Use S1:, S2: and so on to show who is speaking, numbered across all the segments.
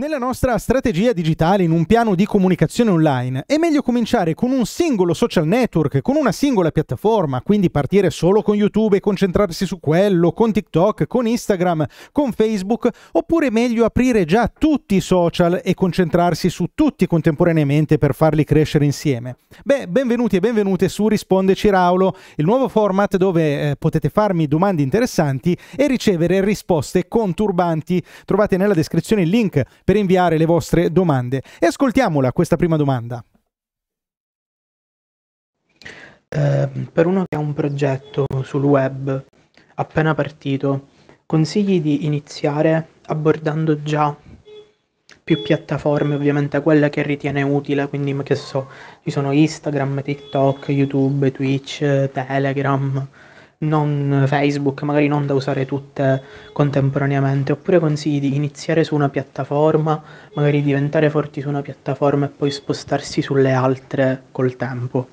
S1: Nella nostra strategia digitale, in un piano di comunicazione online, è meglio cominciare con un singolo social network, con una singola piattaforma, quindi partire solo con YouTube e concentrarsi su quello, con TikTok, con Instagram, con Facebook, oppure è meglio aprire già tutti i social e concentrarsi su tutti contemporaneamente per farli crescere insieme? Beh, benvenuti e benvenute su Rispondeci Raulo, il nuovo format dove eh, potete farmi domande interessanti e ricevere risposte conturbanti. Trovate nella descrizione il link per inviare le vostre domande. E ascoltiamola questa prima domanda. Eh, per uno che ha un progetto sul web appena partito, consigli di iniziare abbordando già più piattaforme, ovviamente quella che ritiene utile, quindi che so, ci sono Instagram, TikTok, YouTube, Twitch, Telegram, non Facebook, magari non da usare tutte contemporaneamente, oppure consigli di iniziare su una piattaforma, magari diventare forti su una piattaforma e poi spostarsi sulle altre col tempo.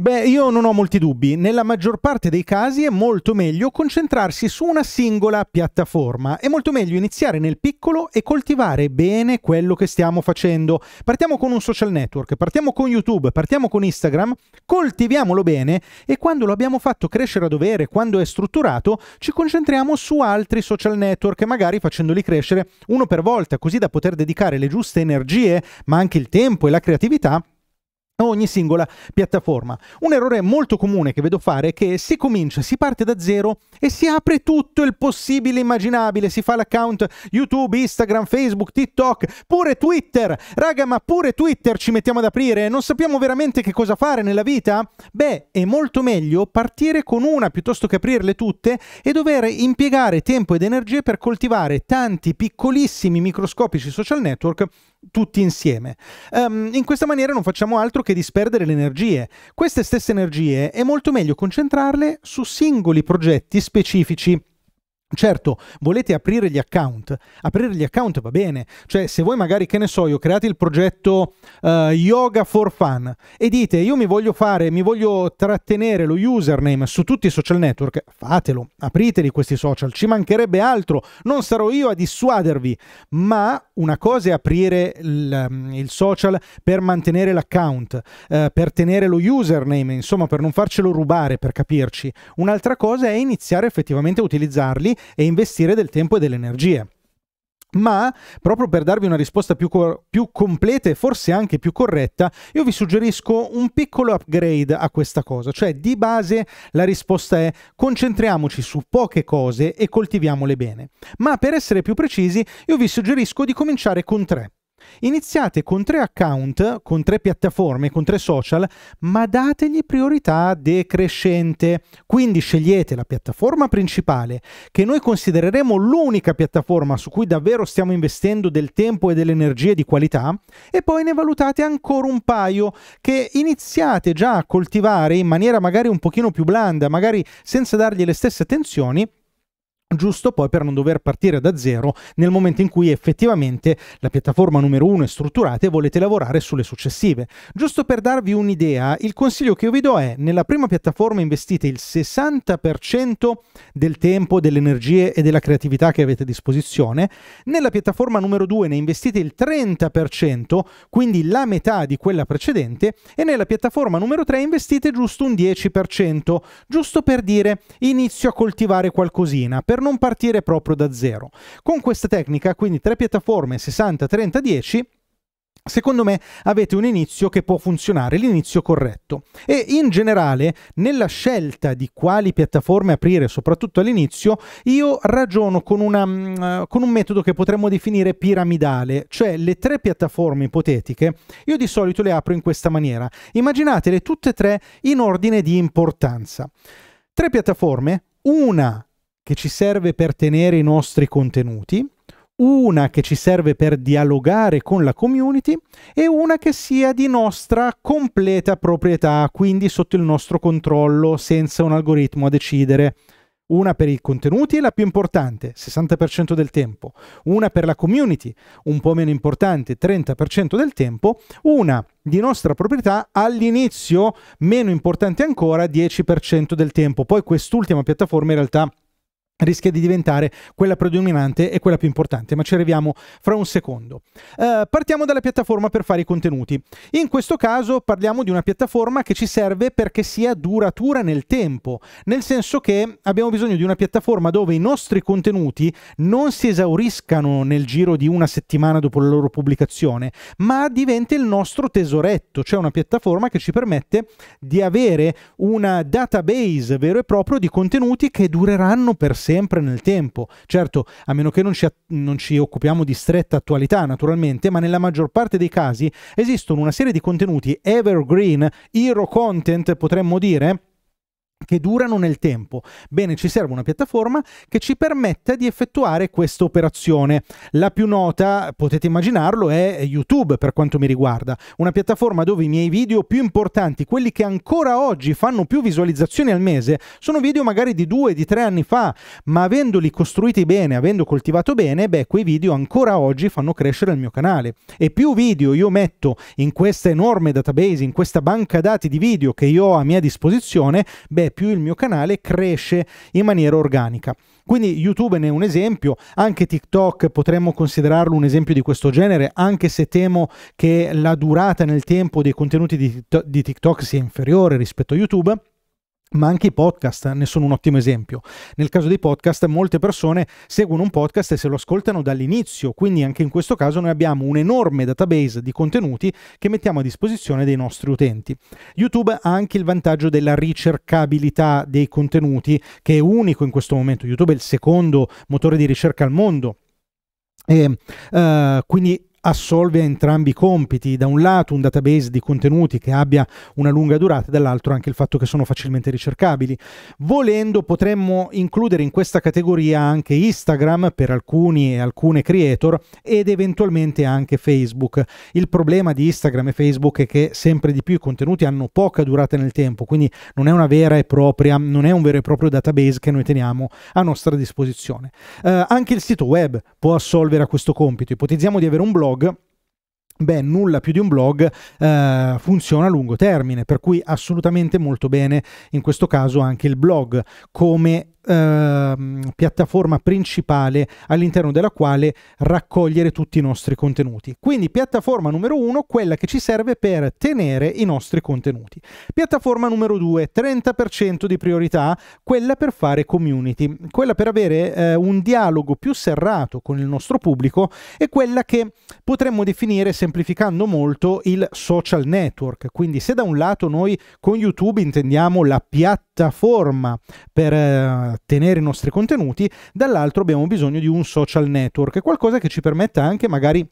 S1: Beh, io non ho molti dubbi. Nella maggior parte dei casi è molto meglio concentrarsi su una singola piattaforma. È molto meglio iniziare nel piccolo e coltivare bene quello che stiamo facendo. Partiamo con un social network, partiamo con YouTube, partiamo con Instagram, coltiviamolo bene e quando lo abbiamo fatto crescere a dovere, quando è strutturato, ci concentriamo su altri social network, magari facendoli crescere uno per volta, così da poter dedicare le giuste energie, ma anche il tempo e la creatività ogni singola piattaforma. Un errore molto comune che vedo fare è che si comincia, si parte da zero e si apre tutto il possibile immaginabile, si fa l'account YouTube, Instagram, Facebook, TikTok, pure Twitter. Raga, ma pure Twitter ci mettiamo ad aprire, non sappiamo veramente che cosa fare nella vita? Beh, è molto meglio partire con una piuttosto che aprirle tutte e dover impiegare tempo ed energie per coltivare tanti piccolissimi microscopici social network tutti insieme. Um, in questa maniera non facciamo altro che disperdere le energie. Queste stesse energie è molto meglio concentrarle su singoli progetti specifici Certo, volete aprire gli account? Aprire gli account va bene, cioè se voi magari, che ne so, io create il progetto uh, Yoga for Fun e dite io mi voglio fare, mi voglio trattenere lo username su tutti i social network, fatelo, apriteli questi social, ci mancherebbe altro, non sarò io a dissuadervi, ma una cosa è aprire il, il social per mantenere l'account, uh, per tenere lo username, insomma per non farcelo rubare, per capirci, un'altra cosa è iniziare effettivamente a utilizzarli e investire del tempo e delle energie. Ma proprio per darvi una risposta più, cor- più, completa e forse anche più corretta, io vi suggerisco un piccolo upgrade a questa cosa, cioè di base la risposta è concentriamoci su poche cose e coltiviamole bene. Ma per essere più precisi, io vi suggerisco di cominciare con tre. Iniziate con tre account, con tre piattaforme, con tre social, ma dategli priorità decrescente. Quindi scegliete la piattaforma principale, che noi considereremo l'unica piattaforma su cui davvero stiamo investendo del tempo e delle energie di qualità, e poi ne valutate ancora un paio che iniziate già a coltivare in maniera magari un pochino più blanda, magari senza dargli le stesse attenzioni, giusto poi per non dover partire da zero nel momento in cui effettivamente la piattaforma numero uno è strutturata e volete lavorare sulle successive. Giusto per darvi un'idea, il consiglio che io vi do è nella prima piattaforma investite il 60% del tempo, delle energie e della creatività che avete a disposizione, nella piattaforma numero due ne investite il 30%, quindi la metà di quella precedente, e nella piattaforma numero tre investite giusto un 10%, giusto per dire inizio a coltivare qualcosina, per per non partire proprio da zero. Con questa tecnica, quindi tre piattaforme 60, 30, 10, Secondo me avete un inizio che può funzionare, l'inizio corretto. E in generale, nella scelta di quali piattaforme aprire, soprattutto all'inizio, io ragiono con, una, mm, eh, con, un metodo che potremmo definire piramidale, cioè le tre piattaforme ipotetiche, io di solito le apro in questa maniera. Immaginatele tutte e tre in ordine di importanza. Tre piattaforme, una che ci serve per tenere i nostri contenuti, una che ci serve per dialogare con la community e una che sia di nostra completa proprietà, quindi sotto il nostro controllo, senza un algoritmo a decidere. Una per i contenuti, è la più importante, 60% del tempo. Una per la community, un po' meno importante, 30% del tempo. Una di nostra proprietà all'inizio, meno importante ancora, 10% del tempo. Poi quest'ultima piattaforma in realtà rischia di diventare quella predominante e quella più importante, ma ci arriviamo fra un secondo. Eh, partiamo dalla piattaforma per fare i contenuti. In questo caso parliamo di una piattaforma che ci serve perché sia duratura nel tempo, nel senso che abbiamo bisogno di una piattaforma dove i nostri contenuti non si esauriscano nel giro di una settimana dopo la loro pubblicazione, ma diventi il nostro tesoretto, cioè una piattaforma che ci permette di avere una database vero e proprio di contenuti che dureranno per sempre sempre nel tempo. Certo, a meno che non ci, non ci occupiamo di stretta attualità, naturalmente, ma nella maggior parte dei casi esistono una serie di contenuti evergreen, hero content potremmo dire, che durano nel tempo. Bene, ci serve una piattaforma che ci permetta di effettuare questa operazione. La più nota, potete immaginarlo, è YouTube per quanto mi riguarda, una piattaforma dove i miei video più importanti, quelli che ancora oggi fanno più visualizzazioni al mese, sono video magari di due, di tre anni fa, ma avendoli costruiti bene, avendo coltivato bene, beh, quei video ancora oggi fanno crescere il mio canale. E più video io metto in questa enorme database, in questa banca dati di video che io ho a mia disposizione, beh, più il mio canale cresce in maniera organica. Quindi YouTube ne è un esempio, anche TikTok potremmo considerarlo un esempio di questo genere, anche se temo che la durata nel tempo dei contenuti di TikTok sia inferiore rispetto a YouTube. Ma anche i podcast ne sono un ottimo esempio. Nel caso dei podcast, molte persone seguono un podcast e se lo ascoltano dall'inizio, quindi anche in questo caso noi abbiamo un enorme database di contenuti che mettiamo a disposizione dei nostri utenti. YouTube ha anche il vantaggio della ricercabilità dei contenuti, che è unico in questo momento. YouTube è il secondo motore di ricerca al mondo. E, uh, quindi assolve entrambi i compiti, da un lato un database di contenuti che abbia una lunga durata, dall'altro anche il fatto che sono facilmente ricercabili. Volendo potremmo includere in questa categoria anche Instagram per alcuni e alcune creator ed eventualmente anche Facebook. Il problema di Instagram e Facebook è che sempre di più i contenuti hanno poca durata nel tempo, quindi non è una vera e propria, non è un vero e proprio database che noi teniamo a nostra disposizione. Eh, anche il sito web può assolvere a questo compito. Ipotizziamo di avere un blog blogg Beh, nulla più di un blog eh, funziona a lungo termine, per cui assolutamente molto bene in questo caso anche il blog come eh, piattaforma principale all'interno della quale raccogliere tutti i nostri contenuti. Quindi piattaforma numero uno, quella che ci serve per tenere i nostri contenuti. Piattaforma numero due, 30% di priorità, quella per fare community, quella per avere eh, un dialogo più serrato con il nostro pubblico e quella che potremmo definire sempre semplificando molto il social network. Quindi se da un lato noi con YouTube intendiamo la piattaforma per eh, tenere i nostri contenuti, dall'altro abbiamo bisogno di un social network, qualcosa che ci permetta anche magari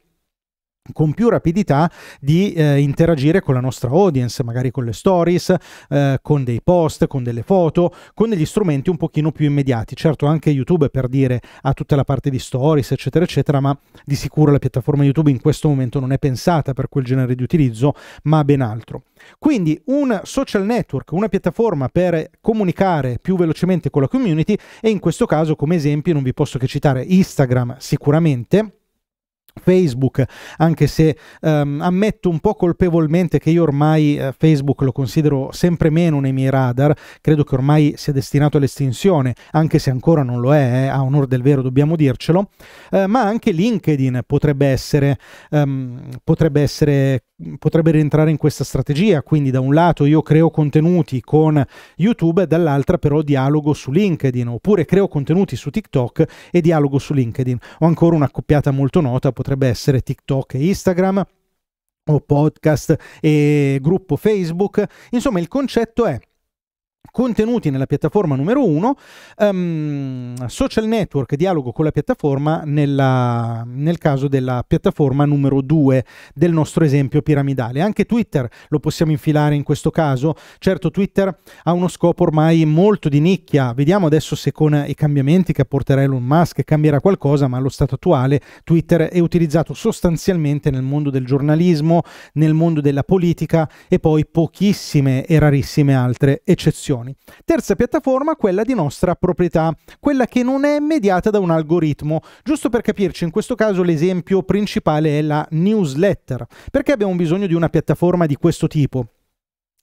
S1: con più rapidità di eh, interagire con la nostra audience, magari con le stories, eh, con dei post, con delle foto, con degli strumenti un pochino più immediati. Certo anche YouTube per dire ha tutta la parte di stories, eccetera, eccetera, ma di sicuro la piattaforma YouTube in questo momento non è pensata per quel genere di utilizzo, ma ben altro. Quindi un social network, una piattaforma per comunicare più velocemente con la community e in questo caso come esempio non vi posso che citare Instagram sicuramente, Facebook, anche se ehm, ammetto un po' colpevolmente che io ormai eh, Facebook lo considero sempre meno nei miei radar, credo che ormai sia destinato all'estinzione, anche se ancora non lo è, eh, a onore del vero dobbiamo dircelo, eh, ma anche LinkedIn potrebbe essere, ehm, potrebbe essere potrebbe rientrare in questa strategia, quindi da un lato io creo contenuti con YouTube, dall'altra però dialogo su LinkedIn, oppure creo contenuti su TikTok e dialogo su LinkedIn. O ancora una coppiata molto nota potrebbe essere TikTok e Instagram o podcast e gruppo Facebook. Insomma, il concetto è contenuti nella piattaforma numero 1, um, ehm, social network dialogo con la piattaforma nella, nel caso della piattaforma numero 2 del nostro esempio piramidale. Anche Twitter lo possiamo infilare in questo caso. Certo Twitter ha uno scopo ormai molto di nicchia, vediamo adesso se con i cambiamenti che apporterà Elon Musk cambierà qualcosa, ma allo stato attuale Twitter è utilizzato sostanzialmente nel mondo del giornalismo, nel mondo della politica e poi pochissime e rarissime altre eccezioni informazioni. Terza piattaforma, quella di nostra proprietà, quella che non è mediata da un algoritmo. Giusto per capirci, in questo caso l'esempio principale è la newsletter. Perché abbiamo bisogno di una piattaforma di questo tipo?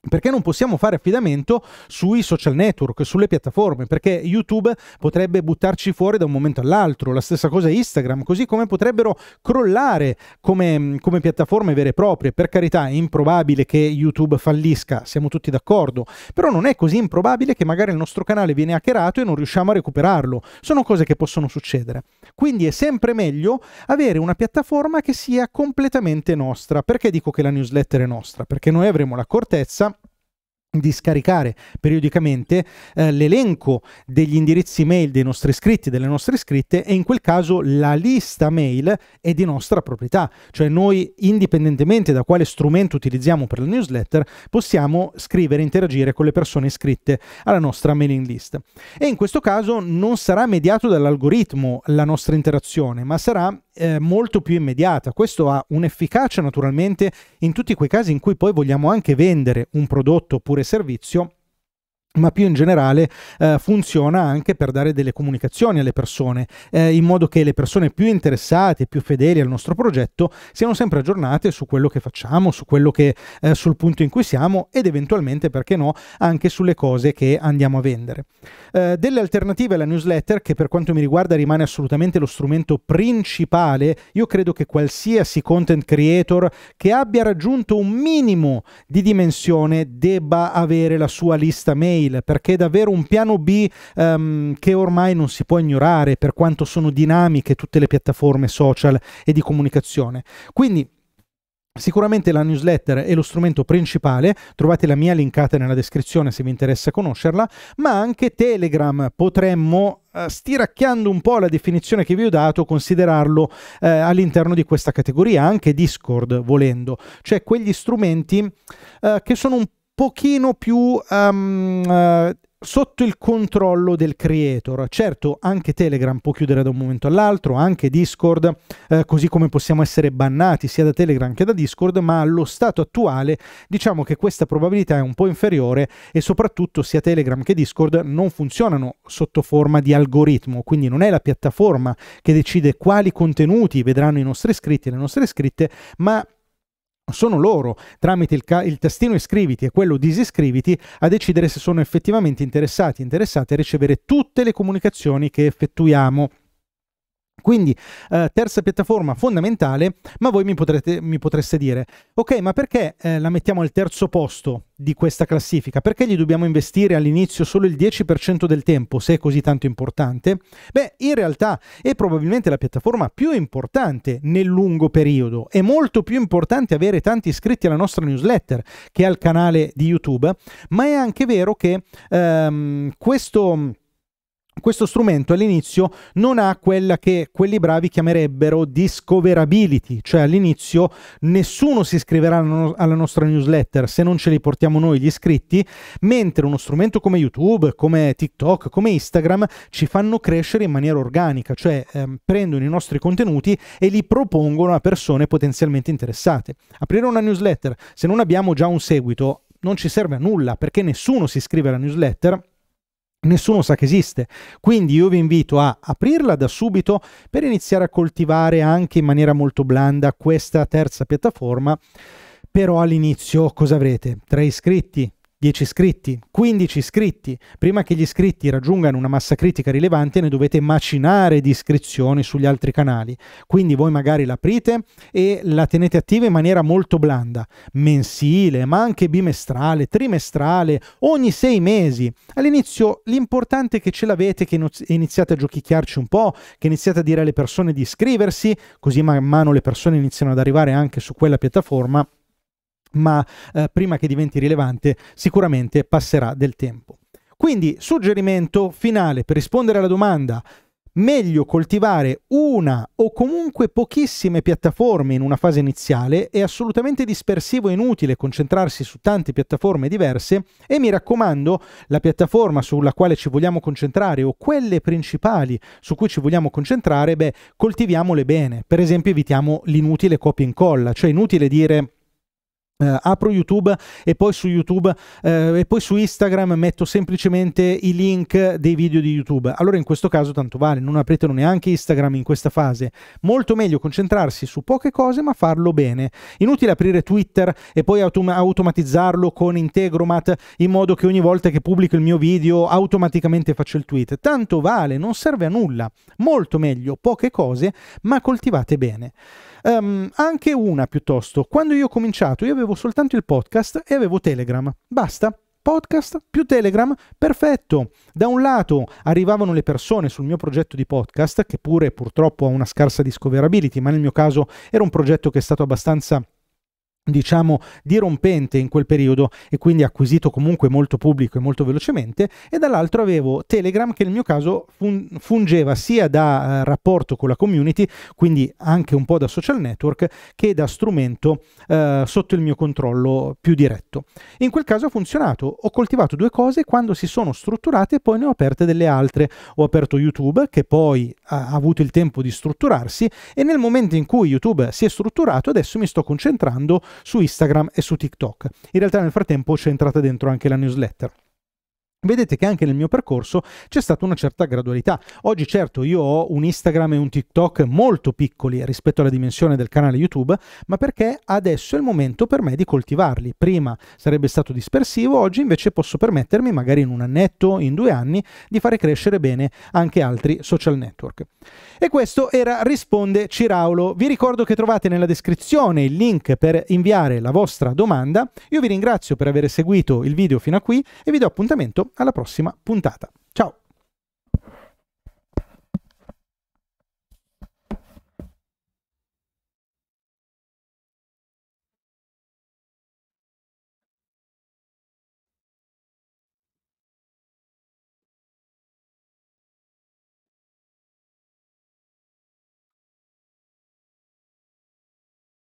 S1: Perché non possiamo fare affidamento sui social network, sulle piattaforme, perché YouTube potrebbe buttarci fuori da un momento all'altro, la stessa cosa Instagram, così come potrebbero crollare come, come piattaforme vere e proprie. Per carità, è improbabile che YouTube fallisca, siamo tutti d'accordo, però non è così improbabile che magari il nostro canale viene hackerato e non riusciamo a recuperarlo. Sono cose che possono succedere. Quindi è sempre meglio avere una piattaforma che sia completamente nostra. Perché dico che la newsletter è nostra? Perché noi avremo l'accortezza di scaricare periodicamente eh, l'elenco degli indirizzi mail dei nostri iscritti, delle nostre iscritte e in quel caso la lista mail è di nostra proprietà, cioè noi indipendentemente da quale strumento utilizziamo per la newsletter possiamo scrivere e interagire con le persone iscritte alla nostra mailing list. E in questo caso non sarà mediato dall'algoritmo la nostra interazione, ma sarà eh, molto più immediata. Questo ha un'efficacia naturalmente in tutti quei casi in cui poi vogliamo anche vendere un prodotto oppure servizio ma più in generale eh, funziona anche per dare delle comunicazioni alle persone, eh, in modo che le persone più interessate, più fedeli al nostro progetto, siano sempre aggiornate su quello che facciamo, su quello che, eh, sul punto in cui siamo ed eventualmente, perché no, anche sulle cose che andiamo a vendere. Eh, delle alternative alla newsletter, che per quanto mi riguarda rimane assolutamente lo strumento principale, io credo che qualsiasi content creator che abbia raggiunto un minimo di dimensione debba avere la sua lista mail mail perché è davvero un piano B um, che ormai non si può ignorare per quanto sono dinamiche tutte le piattaforme social e di comunicazione. Quindi Sicuramente la newsletter è lo strumento principale, trovate la mia linkata nella descrizione se vi interessa conoscerla, ma anche Telegram potremmo eh, stiracchiando un po' la definizione che vi ho dato, considerarlo eh, all'interno di questa categoria, anche Discord volendo, cioè quegli strumenti eh, che sono un pochino più um, uh, sotto il controllo del creator. Certo, anche Telegram può chiudere da un momento all'altro, anche Discord, eh, così come possiamo essere bannati sia da Telegram che da Discord, ma allo stato attuale diciamo che questa probabilità è un po' inferiore e soprattutto sia Telegram che Discord non funzionano sotto forma di algoritmo, quindi non è la piattaforma che decide quali contenuti vedranno i nostri iscritti e le nostre iscritte, ma sono loro, tramite il, ca- il tastino iscriviti e quello disiscriviti, a decidere se sono effettivamente interessati, interessate a ricevere tutte le comunicazioni che effettuiamo. Quindi eh, terza piattaforma fondamentale, ma voi mi, potrete, mi potreste dire, ok, ma perché eh, la mettiamo al terzo posto di questa classifica? Perché gli dobbiamo investire all'inizio solo il 10% del tempo, se è così tanto importante? Beh, in realtà è probabilmente la piattaforma più importante nel lungo periodo. È molto più importante avere tanti iscritti alla nostra newsletter che al canale di YouTube, ma è anche vero che ehm, questo questo strumento all'inizio non ha quella che quelli bravi chiamerebbero discoverability, cioè all'inizio nessuno si iscriverà alla nostra newsletter se non ce li portiamo noi gli iscritti, mentre uno strumento come YouTube, come TikTok, come Instagram ci fanno crescere in maniera organica, cioè ehm, prendono i nostri contenuti e li propongono a persone potenzialmente interessate. Aprire una newsletter, se non abbiamo già un seguito, non ci serve a nulla perché nessuno si iscrive alla newsletter nessuno sa che esiste. Quindi io vi invito a aprirla da subito per iniziare a coltivare anche in maniera molto blanda questa terza piattaforma. Però all'inizio cosa avrete? Tre iscritti, 10 iscritti, 15 iscritti. Prima che gli iscritti raggiungano una massa critica rilevante ne dovete macinare di iscrizioni sugli altri canali. Quindi voi magari l'aprite e la tenete attiva in maniera molto blanda, mensile, ma anche bimestrale, trimestrale, ogni sei mesi. All'inizio l'importante è che ce l'avete, che iniziate a giochicchiarci un po', che iniziate a dire alle persone di iscriversi, così man mano le persone iniziano ad arrivare anche su quella piattaforma ma eh, prima che diventi rilevante sicuramente passerà del tempo. Quindi suggerimento finale per rispondere alla domanda meglio coltivare una o comunque pochissime piattaforme in una fase iniziale, è assolutamente dispersivo e inutile concentrarsi su tante piattaforme diverse e mi raccomando la piattaforma sulla quale ci vogliamo concentrare o quelle principali su cui ci vogliamo concentrare, beh, coltiviamole bene, per esempio evitiamo l'inutile copia e incolla, cioè inutile dire Uh, apro YouTube e poi su YouTube uh, e poi su Instagram metto semplicemente i link dei video di YouTube. Allora in questo caso tanto vale, non apritelo neanche Instagram in questa fase. Molto meglio concentrarsi su poche cose ma farlo bene. Inutile aprire Twitter e poi autom automatizzarlo con Integromat in modo che ogni volta che pubblico il mio video automaticamente faccio il tweet. Tanto vale, non serve a nulla. Molto meglio poche cose ma coltivate bene. Um, anche una piuttosto. Quando io ho cominciato io avevo soltanto il podcast e avevo Telegram. Basta podcast più Telegram, perfetto. Da un lato arrivavano le persone sul mio progetto di podcast, che pure purtroppo ha una scarsa discoverability, ma nel mio caso era un progetto che è stato abbastanza diciamo dirompente in quel periodo e quindi acquisito comunque molto pubblico e molto velocemente e dall'altro avevo Telegram che nel mio caso fun- fungeva sia da eh, rapporto con la community quindi anche un po' da social network che da strumento eh, sotto il mio controllo più diretto in quel caso ha funzionato ho coltivato due cose quando si sono strutturate poi ne ho aperte delle altre ho aperto YouTube che poi ha avuto il tempo di strutturarsi e nel momento in cui YouTube si è strutturato adesso mi sto concentrando su Instagram e su TikTok. In realtà nel frattempo c'è entrata dentro anche la newsletter vedete che anche nel mio percorso c'è stata una certa gradualità. Oggi certo io ho un Instagram e un TikTok molto piccoli rispetto alla dimensione del canale YouTube, ma perché adesso è il momento per me di coltivarli. Prima sarebbe stato dispersivo, oggi invece posso permettermi magari in un annetto, in due anni, di fare crescere bene anche altri social network. E questo era Risponde Ciraulo. Vi ricordo che trovate nella descrizione il link per inviare la vostra domanda. Io vi ringrazio per aver seguito il video fino a qui e vi do appuntamento alla prossima puntata. Ciao!